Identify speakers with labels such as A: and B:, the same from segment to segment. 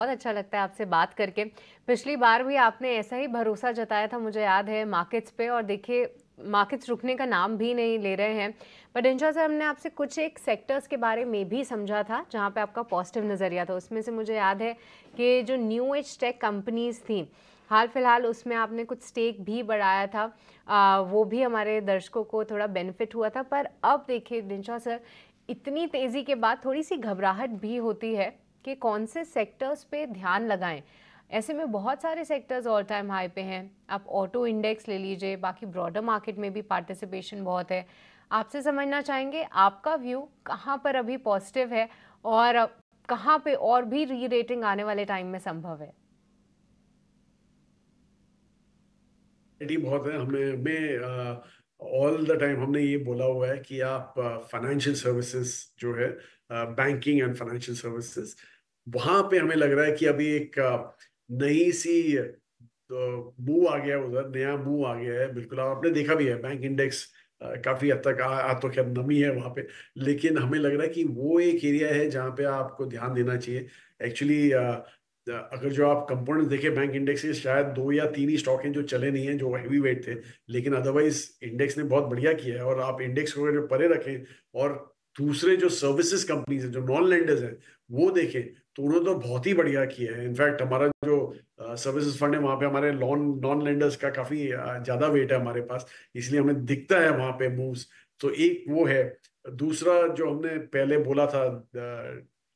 A: बहुत अच्छा लगता है आपसे बात करके पिछली बार भी आपने ऐसा ही भरोसा जताया था मुझे याद है मार्केट्स पे और देखिए मार्केट्स रुकने का नाम भी नहीं ले रहे हैं बट इंशा सर हमने आपसे कुछ एक सेक्टर्स के बारे में भी समझा था जहाँ पे आपका पॉजिटिव नज़रिया था उसमें से मुझे याद है कि जो न्यू एज टेक कंपनीज़ थी हाल फिलहाल उसमें आपने कुछ स्टेक भी बढ़ाया था आ, वो भी हमारे दर्शकों को थोड़ा बेनिफिट हुआ था पर अब देखिए दिनशा सर इतनी तेज़ी के बाद थोड़ी सी घबराहट भी होती है कि कौन से सेक्टर्स पे ध्यान लगाएं ऐसे में बहुत सारे सेक्टर्स ऑल टाइम हाई पे हैं आप ऑटो इंडेक्स ले लीजिए बाकी ब्रॉडर मार्केट में भी पार्टिसिपेशन बहुत है आपसे समझना चाहेंगे आपका व्यू कहाँ पर अभी पॉजिटिव है और कहाँ पे और भी री रेटिंग आने वाले टाइम में संभव है
B: बहुत है हमें में ऑल द टाइम हमने ये बोला हुआ है कि आप फाइनेंशियल uh, सर्विसेज जो है बैंकिंग एंड फाइनेंशियल सर्विसेज वहां पे हमें लग रहा है कि अभी एक नई सी मुंह आ गया उधर नया मुंह आ गया है बिल्कुल आपने देखा भी है बैंक इंडेक्स काफी हद तक आ तो खैर नमी है वहां पे लेकिन हमें लग रहा है कि वो एक एरिया है जहाँ पे आपको ध्यान देना चाहिए एक्चुअली अगर जो आप कंपोनेंट देखें बैंक इंडेक्स के शायद दो या तीन ही स्टॉक हैं जो चले नहीं हैं जो हैवी वेट थे लेकिन अदरवाइज इंडेक्स ने बहुत बढ़िया किया है और आप इंडेक्स को अगर परे रखें और दूसरे जो सर्विसेज कंपनीज हैं जो नॉन लेंडर्स हैं वो देखें तो उन्होंने तो बहुत ही बढ़िया किया है इनफैक्ट हमारा जो सर्विसेज फंड है वहाँ पे हमारे लॉन नॉन लेंडर्स का काफ़ी ज़्यादा वेट है हमारे पास इसलिए हमें दिखता है वहाँ पे मूव्स तो एक वो है दूसरा जो हमने पहले बोला था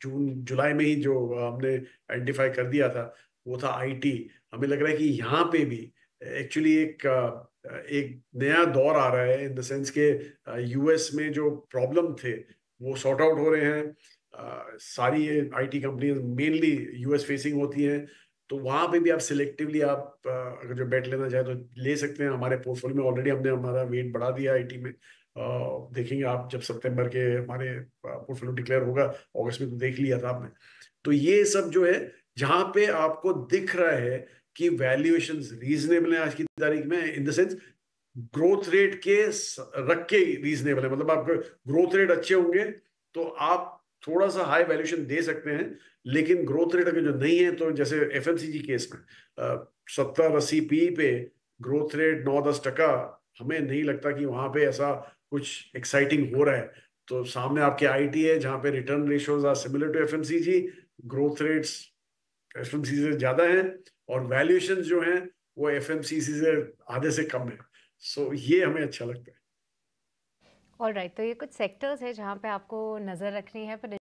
B: जून जुलाई में ही जो हमने आइडेंटिफाई कर दिया था वो था आईटी हमें लग रहा है कि यहाँ पे भी एक्चुअली एक एक नया दौर आ रहा है इन द सेंस के यूएस में जो प्रॉब्लम थे वो सॉर्ट आउट हो रहे हैं सारी IT company mainly US facing होती हैं तो वहाँ पे भी आप सिलेक्टिवली आप अगर जो बैठ लेना चाहे तो ले सकते हैं हमारे पोर्टफोलियो में ऑलरेडी हमने हमारा वेट बढ़ा दिया आईटी में देखेंगे आप जब सितंबर के हमारे पोर्टफोलियो डिक्लेयर होगा अगस्त में तो देख लिया था आपने तो ये सब जो है जहाँ पे आपको दिख रहा है कि वैल्यूएशन रीजनेबल है आज की तारीख में in the sense growth rate के रख के रीजनेबल है मतलब आपके ग्रोथ रेट अच्छे होंगे तो आप थोड़ा सा हाई वैल्यूएशन दे सकते हैं लेकिन ग्रोथ रेट अगर जो नहीं है तो जैसे एफ केस में सत्तर अस्सी पी पे ग्रोथ रेट नौ दस टका हमें नहीं लगता कि वहां पे ऐसा कुछ एक्साइटिंग हो रहा है तो सामने आपके आईटी है जहां पे return ratios are similar to F growth rates F से ज़्यादा है और वैल्यूएशन जो है वो एफ से आधे से कम है सो so, ये हमें अच्छा लगता है
A: ऑल राइट right, तो ये कुछ सेक्टर्स है जहाँ पे आपको नज़र रखनी है पर